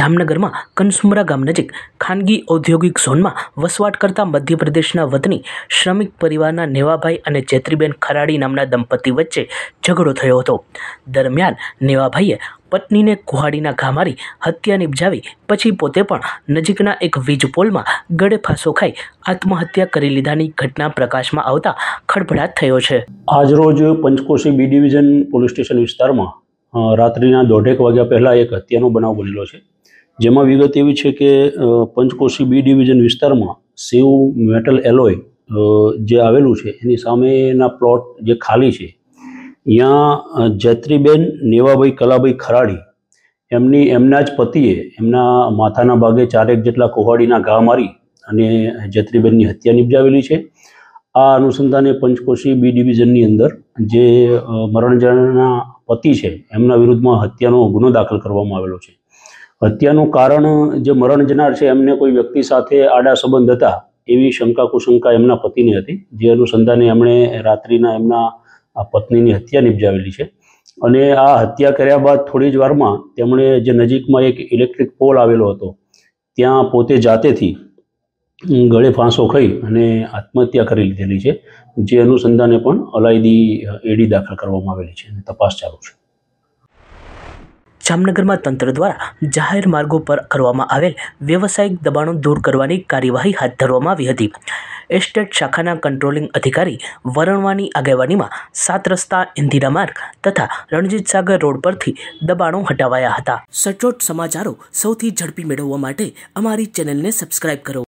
જામનગરમાં કનસુમરા ગામ નજીક ખાનગી ઔદ્યોગિક ઝોનમાં વસવાટ કરતા મધ્યપ્રદેશના વતની શ્રમિક પરિવારના નેવાભાઈ અને જેત્રીબેન ખરાડી નામના દંપતી વચ્ચે ઝઘડો થયો હતો દરમિયાન નેવાભાઈએ પત્નીને કુહાડીના ઘા મારી હત્યા નિપજાવી પછી પોતે પણ નજીકના એક વીજ પોલમાં ગળે ફાંસો ખાઈ આત્મહત્યા કરી લીધાની ઘટના પ્રકાશમાં આવતા ખડભડાટ થયો છે આજરોજ Panchkoshi B division police station વિસ્તારમાં રાત્રિના દોઢેક વાગ્યા પહેલાં એક હત્યાનો બનાવ બનેલો છે જેમાં વિગત એવી છે કે પંચકોશી બી ડિવિઝન વિસ્તારમાં સેવ મેટલ એલોય જે આવેલું છે એની સામેના પ્લોટ જે ખાલી છે ત્યાં જૈત્રીબેન નેવાભાઈ કલાભાઈ ખરાડી એમની એમના જ પતિએ એમના માથાના ભાગે ચારેક જેટલા કોહાડીના ઘા મારી અને જૈત્રીબેનની હત્યા નિપજાવેલી છે આ અનુસંધાને પંચકોશી બી ડિવિઝનની અંદર જે મરણજણના પતિ છે એમના વિરુદ્ધમાં હત્યાનો ગુનો દાખલ કરવામાં આવેલો છે હત્યાનું કારણ જે મરણ જનાર છે એમને કોઈ વ્યક્તિ સાથે આડા સંબંધ હતા એવી શંકા કુશંકા એમના પતિની હતી જે અનુસંધાને એમણે રાત્રિના એમના પત્નીની હત્યા નિપજાવેલી છે અને આ હત્યા કર્યા બાદ થોડી જ વારમાં તેમણે જે નજીકમાં એક ઇલેક્ટ્રિક પોલ આવેલો હતો ત્યાં પોતે જાતેથી ગળે ફાંસો ખાઈ અને આત્મહત્યા કરી લીધેલી છે જે અનુસંધાને પણ અલાયદી એડી દાખલ કરવામાં આવેલી છે અને તપાસ ચાલુ છે જામનગરમાં તંત્ર દ્વારા જાહેર માર્ગો પર કરવામાં આવેલ વ્યવસાયિક દબાણો દૂર કરવાની કાર્યવાહી હાથ ધરવામાં આવી હતી એસ્ટેટ શાખાના કંટ્રોલિંગ અધિકારી વરણવાની આગેવાનીમાં સાત રસ્તા ઇન્દિરા માર્ગ તથા રણજીત સાગર રોડ પરથી દબાણો હટાવાયા હતા સચોટ સમાચારો સૌથી ઝડપી મેળવવા માટે અમારી ચેનલને સબસ્ક્રાઇબ કરો